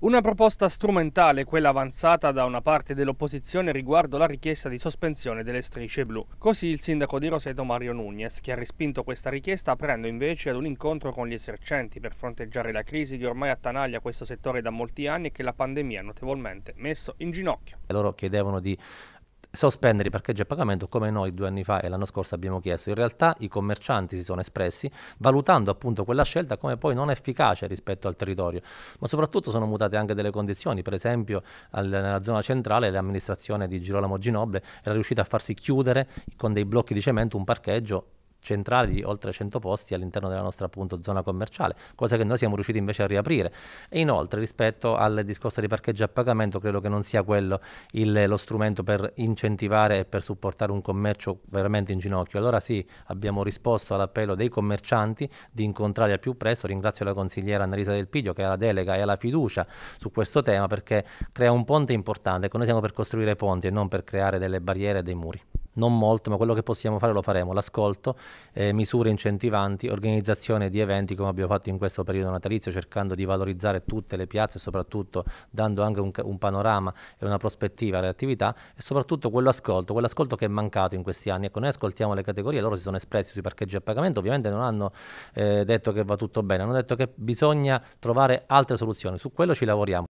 Una proposta strumentale, quella avanzata da una parte dell'opposizione riguardo la richiesta di sospensione delle strisce blu. Così il sindaco di Roseto Mario Nunez, che ha respinto questa richiesta aprendo invece ad un incontro con gli esercenti per fronteggiare la crisi che ormai attanaglia questo settore da molti anni e che la pandemia ha notevolmente messo in ginocchio. Loro chiedevano di sospendere i parcheggi a pagamento come noi due anni fa e l'anno scorso abbiamo chiesto. In realtà i commercianti si sono espressi valutando appunto quella scelta come poi non efficace rispetto al territorio, ma soprattutto sono mutate anche delle condizioni, per esempio al, nella zona centrale l'amministrazione di Girolamo Ginoble era riuscita a farsi chiudere con dei blocchi di cemento un parcheggio centrali di oltre 100 posti all'interno della nostra appunto zona commerciale, cosa che noi siamo riusciti invece a riaprire. E inoltre rispetto al discorso di parcheggio a pagamento credo che non sia quello il, lo strumento per incentivare e per supportare un commercio veramente in ginocchio. Allora sì, abbiamo risposto all'appello dei commercianti di incontrare al più presto, ringrazio la consigliera Annalisa Del Piglio che ha la delega e ha la fiducia su questo tema perché crea un ponte importante, ecco, noi siamo per costruire ponti e non per creare delle barriere e dei muri non molto, ma quello che possiamo fare lo faremo, l'ascolto, eh, misure incentivanti, organizzazione di eventi come abbiamo fatto in questo periodo natalizio, cercando di valorizzare tutte le piazze, soprattutto dando anche un, un panorama e una prospettiva alle attività e soprattutto quell'ascolto, quell'ascolto che è mancato in questi anni. Ecco, noi ascoltiamo le categorie, loro si sono espressi sui parcheggi a pagamento, ovviamente non hanno eh, detto che va tutto bene, hanno detto che bisogna trovare altre soluzioni, su quello ci lavoriamo.